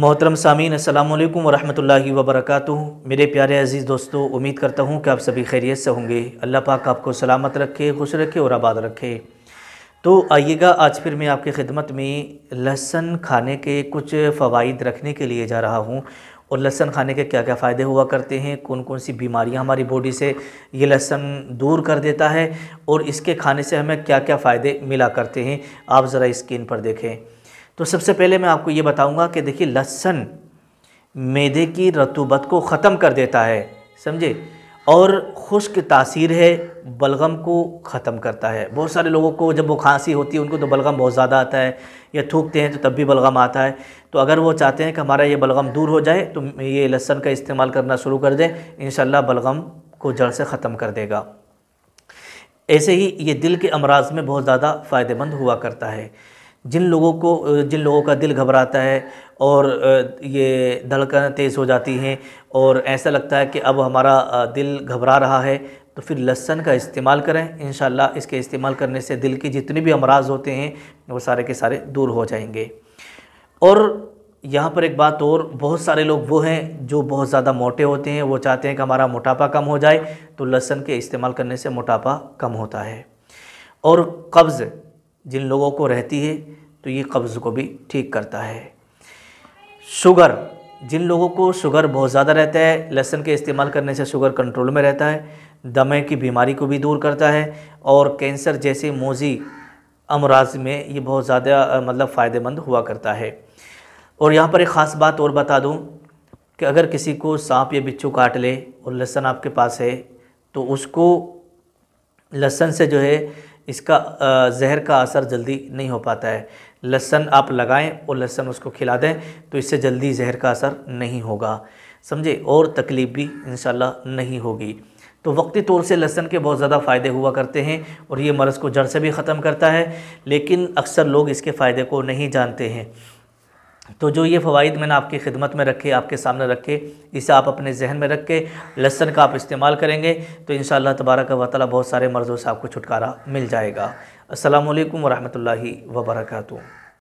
मोहतरम सामीन अल्लाम वरहमल वबरकू मेरे प्यारे अज़ीज़ दोस्तों उम्मीद करता हूँ कि आप सभी खैरियत से होंगे अल्लाह पाक आपको सलामत रखे खुश रखे और आबाद रखे तो आइएगा आज फिर मैं आपकी खिदमत में लहसन खाने के कुछ फ़वाद रखने के लिए जा रहा हूँ और लहसन खाने के क्या क्या फ़ायदे हुआ करते हैं कौन कौन सी बीमारियाँ हमारी बॉडी से ये लहसन दूर कर देता है और इसके खाने से हमें क्या क्या फ़ायदे मिला करते हैं आप ज़रा स्क्रीन पर देखें तो सबसे पहले मैं आपको ये बताऊंगा कि देखिए लहसन मैदे की रतूबत को ख़त्म कर देता है समझे और खुश्क तासीर है बलगम को ख़त्म करता है बहुत सारे लोगों को जब वो खांसी होती है उनको तो बलगम बहुत ज़्यादा आता है या थूकते हैं तो तब भी बलगम आता है तो अगर वो चाहते हैं कि हमारा ये बलगम दूर हो जाए तो ये लहसन का इस्तेमाल करना शुरू कर दें इन बलगम को जड़ से ख़त्म कर देगा ऐसे ही ये दिल के अमराज में बहुत ज़्यादा फ़ायदेमंद हुआ करता है जिन लोगों को जिन लोगों का दिल घबराता है और ये धड़कन तेज़ हो जाती हैं और ऐसा लगता है कि अब हमारा दिल घबरा रहा है तो फिर लहसन का इस्तेमाल करें इन इसके इस्तेमाल करने से दिल के जितने भी अमराज होते हैं वो सारे के सारे दूर हो जाएंगे और यहाँ पर एक बात और बहुत सारे लोग वो हैं जो बहुत ज़्यादा मोटे होते हैं वो चाहते हैं कि हमारा मोटापा कम हो जाए तो लहसन के इस्तेमाल करने से मोटापा कम होता है और कब्ज़ जिन लोगों को रहती है तो ये कब्ज़ को भी ठीक करता है शुगर जिन लोगों को शुगर बहुत ज़्यादा रहता है लहसुन के इस्तेमाल करने से शुगर कंट्रोल में रहता है दमे की बीमारी को भी दूर करता है और कैंसर जैसे मोजी अमराज में ये बहुत ज़्यादा मतलब फ़ायदेमंद हुआ करता है और यहाँ पर एक ख़ास बात और बता दूँ कि अगर किसी को सांप या बिच्छू काट ले और लहसुन आपके पास है तो उसको लहसुन से जो है इसका जहर का असर जल्दी नहीं हो पाता है लहसन आप लगाएं और लहसन उसको खिला दें तो इससे जल्दी जहर का असर नहीं होगा समझे और तकलीफ़ भी इन नहीं होगी तो वक्ती तौर से लहसन के बहुत ज़्यादा फ़ायदे हुआ करते हैं और ये मर्ज़ को जड़ से भी ख़त्म करता है लेकिन अक्सर लोग इसके फ़ायदे को नहीं जानते हैं तो जो ये फ़वाद मैंने आपकी खिदमत में रखे आपके सामने रखे इसे आप अपने जहन में रख के लहसन का आप इस्तेमाल करेंगे तो इन शाला तबारक वाली बहुत सारे मर्ज़ों से आपको छुटकारा मिल जाएगा असल वरहमल वबरकू